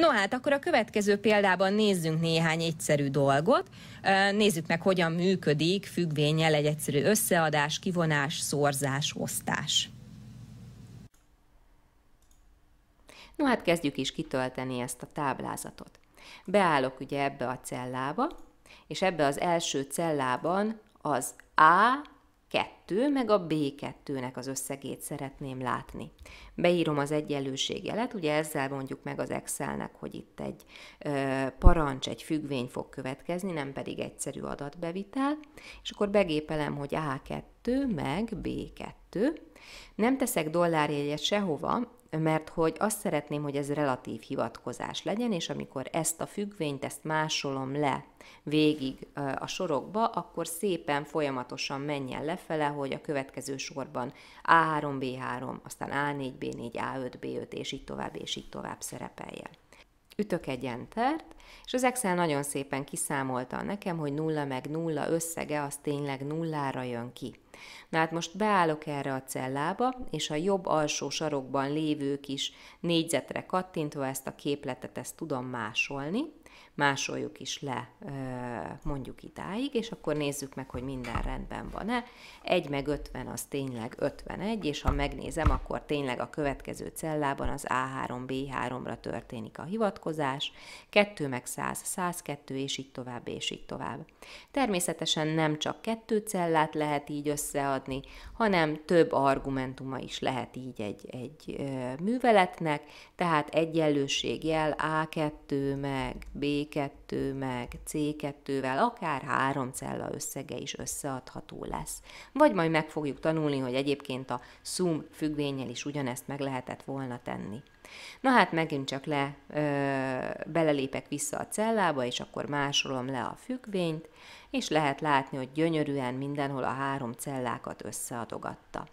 No hát, akkor a következő példában nézzünk néhány egyszerű dolgot. Nézzük meg, hogyan működik függvényel egy egyszerű összeadás, kivonás, szorzás, osztás. No hát kezdjük is kitölteni ezt a táblázatot. Beállok ugye ebbe a cellába, és ebbe az első cellában az A 2, meg a B2-nek az összegét szeretném látni. Beírom az jelet, ugye ezzel mondjuk meg az Excelnek, hogy itt egy ö, parancs, egy függvény fog következni, nem pedig egyszerű adatbevitel, és akkor begépelem, hogy A2 meg B2. Nem teszek dollárjegyet sehova, mert hogy azt szeretném, hogy ez relatív hivatkozás legyen, és amikor ezt a függvényt, ezt másolom le végig a sorokba, akkor szépen folyamatosan menjen lefele, hogy a következő sorban A3, B3, aztán A4, B4, A5, B5, és így tovább, és így tovább szerepeljen ütök egy entert, és az Excel nagyon szépen kiszámolta nekem, hogy nulla meg nulla összege az tényleg nullára jön ki. Na hát most beállok erre a cellába, és a jobb alsó sarokban lévő kis négyzetre kattintva ezt a képletet, ezt tudom másolni, másoljuk is le mondjuk idáig, és akkor nézzük meg, hogy minden rendben van-e. 1 meg 50 az tényleg 51, és ha megnézem, akkor tényleg a következő cellában az A3-B3-ra történik a hivatkozás, 2 meg 100, 102, és így tovább, és így tovább. Természetesen nem csak kettő cellát lehet így összeadni, hanem több argumentuma is lehet így egy, egy műveletnek, tehát egyenlőségjel A2 meg B2 B2 meg C2-vel akár három cella összege is összeadható lesz. Vagy majd meg fogjuk tanulni, hogy egyébként a szum függvényel is ugyanezt meg lehetett volna tenni. Na hát megint csak le, ö, belelépek vissza a cellába, és akkor másolom le a függvényt, és lehet látni, hogy gyönyörűen mindenhol a három cellákat összeadogatta.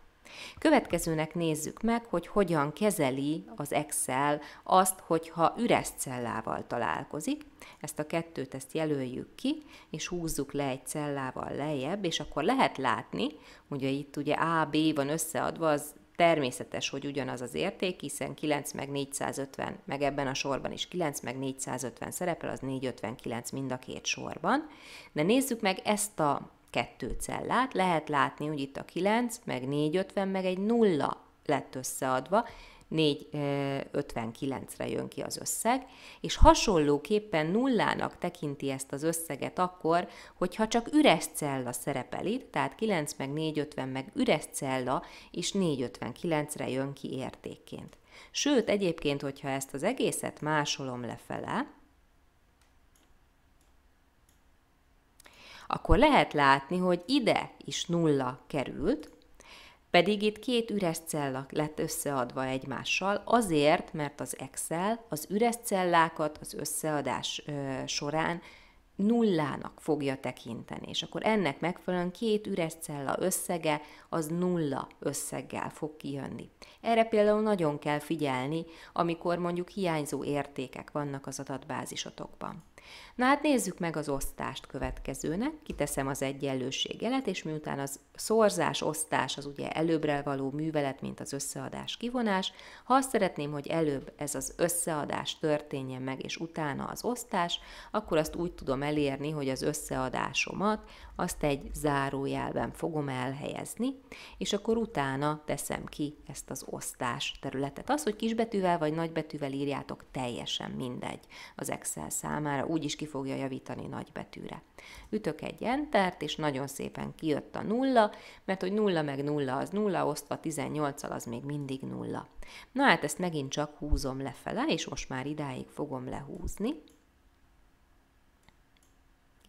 Következőnek nézzük meg, hogy hogyan kezeli az Excel azt, hogyha üres cellával találkozik. Ezt a kettőt ezt jelöljük ki, és húzzuk le egy cellával lejjebb, és akkor lehet látni, hogy itt ugye A, B van összeadva, az Természetes, hogy ugyanaz az érték, hiszen 9 meg 450, meg ebben a sorban is 9 meg 450 szerepel, az 459 mind a két sorban. De nézzük meg ezt a kettő cellát. Lehet látni, hogy itt a 9, meg 450, meg egy nulla lett összeadva, 4,59-re jön ki az összeg, és hasonlóképpen nullának tekinti ezt az összeget akkor, hogyha csak üres cella szerepel itt, tehát 9 meg 4,50 meg üres cella, és 4,59-re jön ki értékként. Sőt, egyébként, hogyha ezt az egészet másolom lefele, akkor lehet látni, hogy ide is nulla került, pedig itt két üres cella lett összeadva egymással, azért, mert az Excel az üres cellákat az összeadás során nullának fogja tekinteni, és akkor ennek megfelelően két üres cella összege az nulla összeggel fog kijönni. Erre például nagyon kell figyelni, amikor mondjuk hiányzó értékek vannak az adatbázisotokban. Na hát nézzük meg az osztást következőnek. Kiteszem az egyenlőség jelet, és miután az szorzás, osztás az ugye előbbre való művelet, mint az összeadás, kivonás, ha azt szeretném, hogy előbb ez az összeadás történjen meg, és utána az osztás, akkor azt úgy tudom elérni, hogy az összeadásomat azt egy zárójelben fogom elhelyezni, és akkor utána teszem ki ezt az osztás területet. Az, hogy kisbetűvel vagy nagybetűvel írjátok, teljesen mindegy az Excel számára, úgyis ki fogja javítani nagybetűre. Ütök egy entert, és nagyon szépen kijött a nulla, mert hogy nulla meg nulla az nulla, osztva 18-al az még mindig nulla. Na hát ezt megint csak húzom lefele, és most már idáig fogom lehúzni,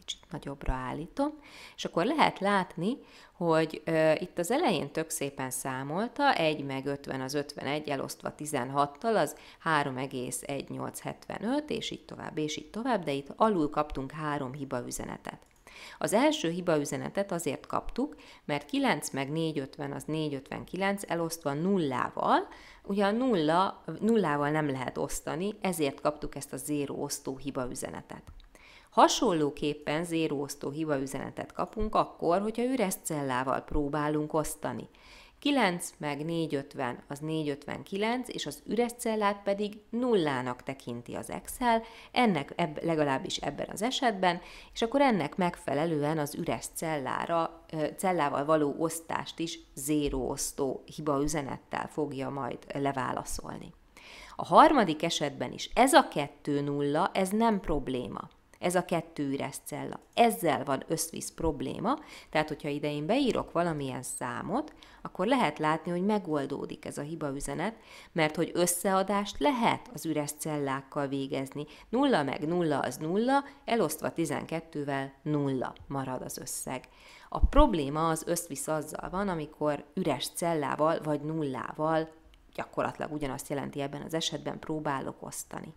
kicsit nagyobbra állítom, és akkor lehet látni, hogy ö, itt az elején tök szépen számolta, 1 meg 50 az 51 elosztva 16-tal, az 3,1875, és így tovább, és így tovább, de itt alul kaptunk három hiba üzenetet. Az első hiba üzenetet azért kaptuk, mert 9 meg 450 az 459 elosztva nullával, ugye a nulla, nullával nem lehet osztani, ezért kaptuk ezt a zéró osztó hiba üzenetet. Hasonlóképpen zéróosztó hibaüzenetet kapunk akkor, hogyha üres cellával próbálunk osztani. 9 meg 450 az 459, és az üres cellát pedig nullának tekinti az Excel, ennek ebb, legalábbis ebben az esetben, és akkor ennek megfelelően az üres cellára, cellával való osztást is zéróosztó hibaüzenettel fogja majd leválaszolni. A harmadik esetben is ez a kettő nulla, ez nem probléma. Ez a kettő üres cella. Ezzel van összvisz probléma, tehát hogyha ide én beírok valamilyen számot, akkor lehet látni, hogy megoldódik ez a hiba üzenet, mert hogy összeadást lehet az üres cellákkal végezni. Nulla meg nulla az nulla, elosztva 12-vel nulla marad az összeg. A probléma az összvisz azzal van, amikor üres cellával vagy nullával gyakorlatilag ugyanazt jelenti ebben az esetben próbálok osztani.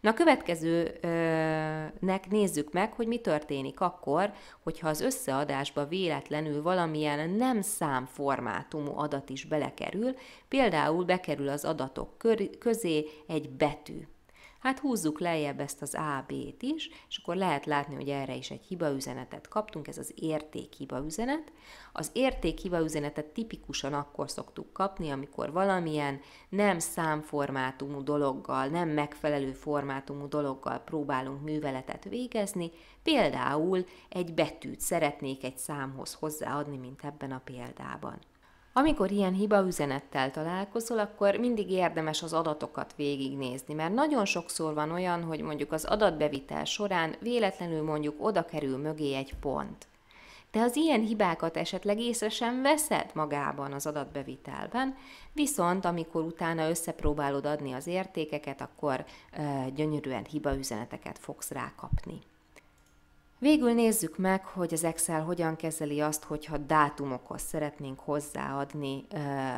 Na a következőnek nézzük meg, hogy mi történik akkor, hogyha az összeadásba véletlenül valamilyen nem számformátumú adat is belekerül, például bekerül az adatok közé egy betű hát húzzuk lejjebb ezt az AB-t is, és akkor lehet látni, hogy erre is egy hibaüzenetet kaptunk, ez az érték hibaüzenet. Az érték hibaüzenetet tipikusan akkor szoktuk kapni, amikor valamilyen nem számformátumú dologgal, nem megfelelő formátumú dologgal próbálunk műveletet végezni, például egy betűt szeretnék egy számhoz hozzáadni, mint ebben a példában. Amikor ilyen hiba üzenettel találkozol, akkor mindig érdemes az adatokat végignézni, mert nagyon sokszor van olyan, hogy mondjuk az adatbevitel során véletlenül mondjuk oda kerül mögé egy pont. Te az ilyen hibákat esetleg észre sem veszed magában az adatbevitelben, viszont amikor utána összepróbálod adni az értékeket, akkor ö, gyönyörűen hibaüzeneteket fogsz rákapni. Végül nézzük meg, hogy az Excel hogyan kezeli azt, hogyha dátumokhoz szeretnénk hozzáadni ö,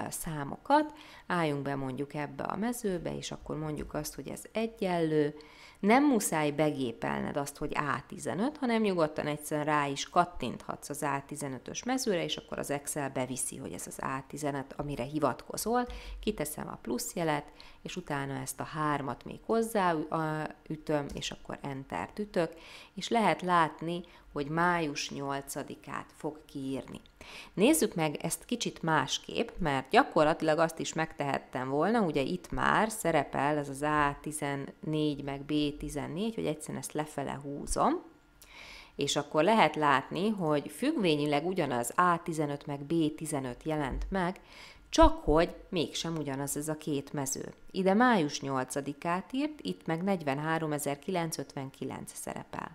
számokat. Álljunk be mondjuk ebbe a mezőbe, és akkor mondjuk azt, hogy ez egyenlő nem muszáj begépelned azt, hogy A15, hanem nyugodtan egyszerűen rá is kattinthatsz az A15-ös mezőre, és akkor az Excel beviszi, hogy ez az A15, amire hivatkozol. Kiteszem a plusz jelet, és utána ezt a hármat még hozzáütöm, és akkor enter ütök, és lehet látni, hogy május 8-át fog kiírni. Nézzük meg ezt kicsit másképp, mert gyakorlatilag azt is megtehettem volna, ugye itt már szerepel ez az A14 meg B 14 hogy egyszerűen ezt lefele húzom, és akkor lehet látni, hogy függvényileg ugyanaz A15 meg B15 jelent meg, csak hogy mégsem ugyanaz ez a két mező. Ide május 8-át írt, itt meg 43.959 szerepel.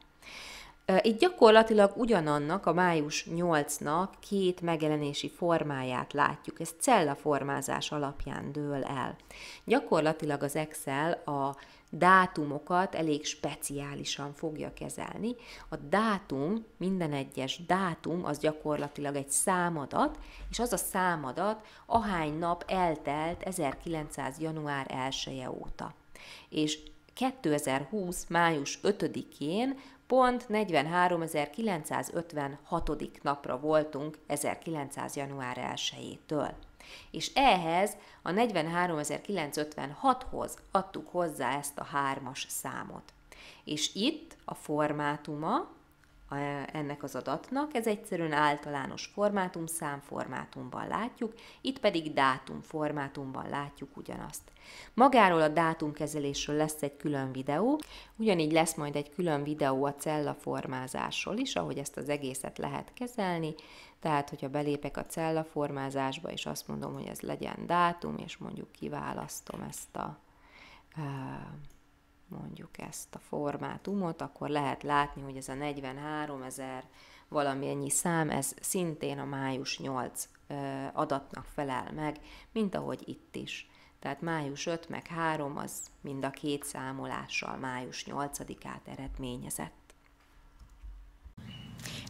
Itt gyakorlatilag ugyanannak a május 8-nak két megjelenési formáját látjuk, ez cellaformázás alapján dől el. Gyakorlatilag az Excel a dátumokat elég speciálisan fogja kezelni. A dátum, minden egyes dátum az gyakorlatilag egy számadat, és az a számadat ahány nap eltelt 1900. január 1 -e óta. És 2020. május 5-én pont 43.956. napra voltunk 1900. január 1-től. És ehhez a 43956-hoz adtuk hozzá ezt a hármas számot. És itt a formátuma ennek az adatnak. Ez egyszerűen általános formátum, számformátumban látjuk, itt pedig dátumformátumban látjuk ugyanazt. Magáról a dátumkezelésről lesz egy külön videó, ugyanígy lesz majd egy külön videó a cellaformázásról is, ahogy ezt az egészet lehet kezelni, tehát hogyha belépek a cellaformázásba, és azt mondom, hogy ez legyen dátum, és mondjuk kiválasztom ezt a mondjuk ezt a formátumot, akkor lehet látni, hogy ez a 43 ezer valamennyi szám, ez szintén a május 8 adatnak felel meg, mint ahogy itt is. Tehát május 5 meg 3 az mind a két számolással május 8-át eredményezett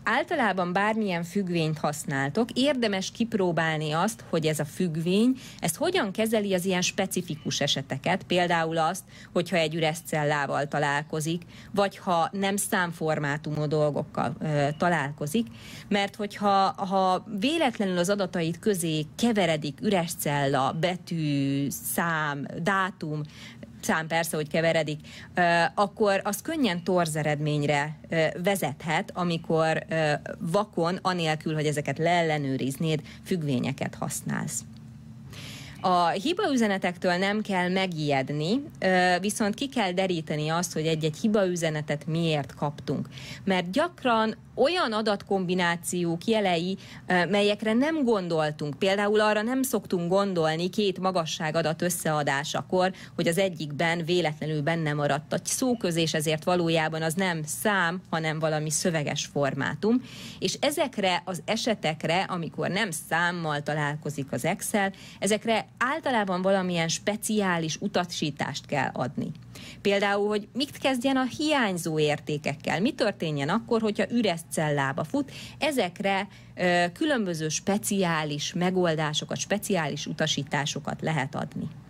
általában bármilyen függvényt használtok, érdemes kipróbálni azt, hogy ez a függvény, ez hogyan kezeli az ilyen specifikus eseteket, például azt, hogyha egy üres cellával találkozik, vagy ha nem számformátumú dolgokkal ö, találkozik, mert hogyha ha véletlenül az adatait közé keveredik üres cella, betű, szám, dátum, utcán persze, hogy keveredik, akkor az könnyen torz eredményre vezethet, amikor vakon, anélkül, hogy ezeket leellenőriznéd, függvényeket használsz. A hibaüzenetektől nem kell megijedni, viszont ki kell deríteni azt, hogy egy-egy hibaüzenetet miért kaptunk. Mert gyakran olyan adatkombinációk jelei, melyekre nem gondoltunk. Például arra nem szoktunk gondolni két magasságadat összeadásakor, hogy az egyikben véletlenül benne maradt a szóközés, ezért valójában az nem szám, hanem valami szöveges formátum. És ezekre az esetekre, amikor nem számmal találkozik az Excel, ezekre általában valamilyen speciális utasítást kell adni. Például, hogy mit kezdjen a hiányzó értékekkel, mi történjen akkor, hogyha üres cellába fut, ezekre ö, különböző speciális megoldásokat, speciális utasításokat lehet adni.